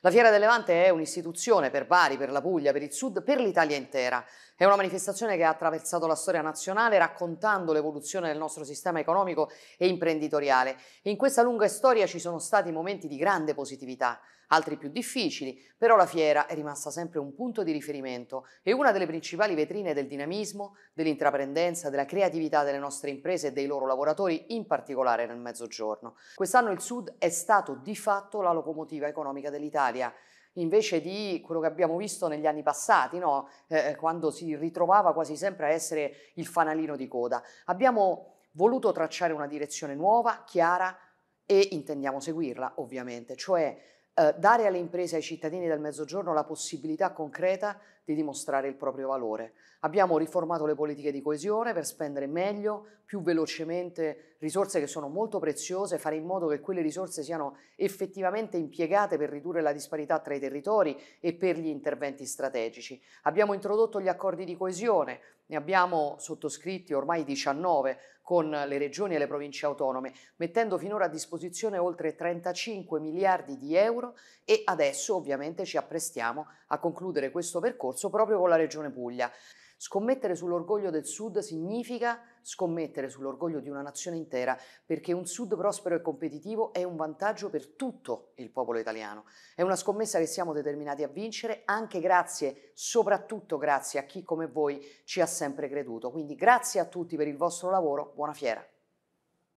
La Fiera del Levante è un'istituzione per Bari, per la Puglia, per il Sud, per l'Italia intera. È una manifestazione che ha attraversato la storia nazionale raccontando l'evoluzione del nostro sistema economico e imprenditoriale. In questa lunga storia ci sono stati momenti di grande positività, altri più difficili, però la fiera è rimasta sempre un punto di riferimento e una delle principali vetrine del dinamismo, dell'intraprendenza, della creatività delle nostre imprese e dei loro lavoratori, in particolare nel Mezzogiorno. Quest'anno il Sud è stato di fatto la locomotiva economica dell'Italia Italia invece di quello che abbiamo visto negli anni passati, no? Eh, eh, quando si ritrovava quasi sempre a essere il fanalino di coda. Abbiamo voluto tracciare una direzione nuova, chiara e intendiamo seguirla ovviamente, cioè eh, dare alle imprese e ai cittadini del Mezzogiorno la possibilità concreta di dimostrare il proprio valore. Abbiamo riformato le politiche di coesione per spendere meglio, più velocemente risorse che sono molto preziose, fare in modo che quelle risorse siano effettivamente impiegate per ridurre la disparità tra i territori e per gli interventi strategici. Abbiamo introdotto gli accordi di coesione, ne abbiamo sottoscritti ormai 19 con le regioni e le province autonome, mettendo finora a disposizione oltre 35 miliardi di euro e adesso ovviamente ci apprestiamo a concludere questo percorso proprio con la Regione Puglia. Scommettere sull'orgoglio del Sud significa scommettere sull'orgoglio di una nazione intera, perché un Sud prospero e competitivo è un vantaggio per tutto il popolo italiano. È una scommessa che siamo determinati a vincere, anche grazie, soprattutto grazie a chi come voi ci ha sempre creduto. Quindi grazie a tutti per il vostro lavoro, buona fiera.